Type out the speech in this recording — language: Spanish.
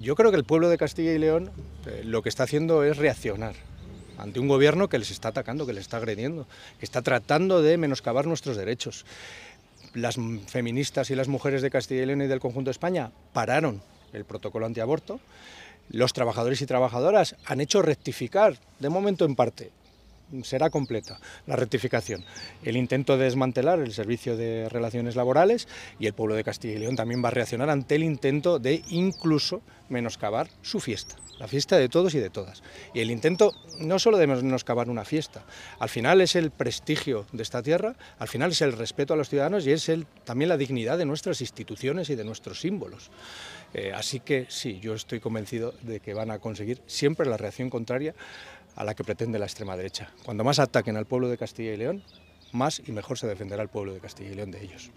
Yo creo que el pueblo de Castilla y León eh, lo que está haciendo es reaccionar ante un gobierno que les está atacando, que les está agrediendo, que está tratando de menoscabar nuestros derechos. Las feministas y las mujeres de Castilla y León y del conjunto de España pararon el protocolo antiaborto. Los trabajadores y trabajadoras han hecho rectificar, de momento en parte, será completa la rectificación. El intento de desmantelar el servicio de relaciones laborales y el pueblo de Castilla y León también va a reaccionar ante el intento de incluso menoscabar su fiesta, la fiesta de todos y de todas. Y el intento no solo de menoscabar una fiesta, al final es el prestigio de esta tierra, al final es el respeto a los ciudadanos y es el, también la dignidad de nuestras instituciones y de nuestros símbolos. Eh, así que sí, yo estoy convencido de que van a conseguir siempre la reacción contraria a la que pretende la extrema derecha. Cuando más ataquen al pueblo de Castilla y León, más y mejor se defenderá el pueblo de Castilla y León de ellos.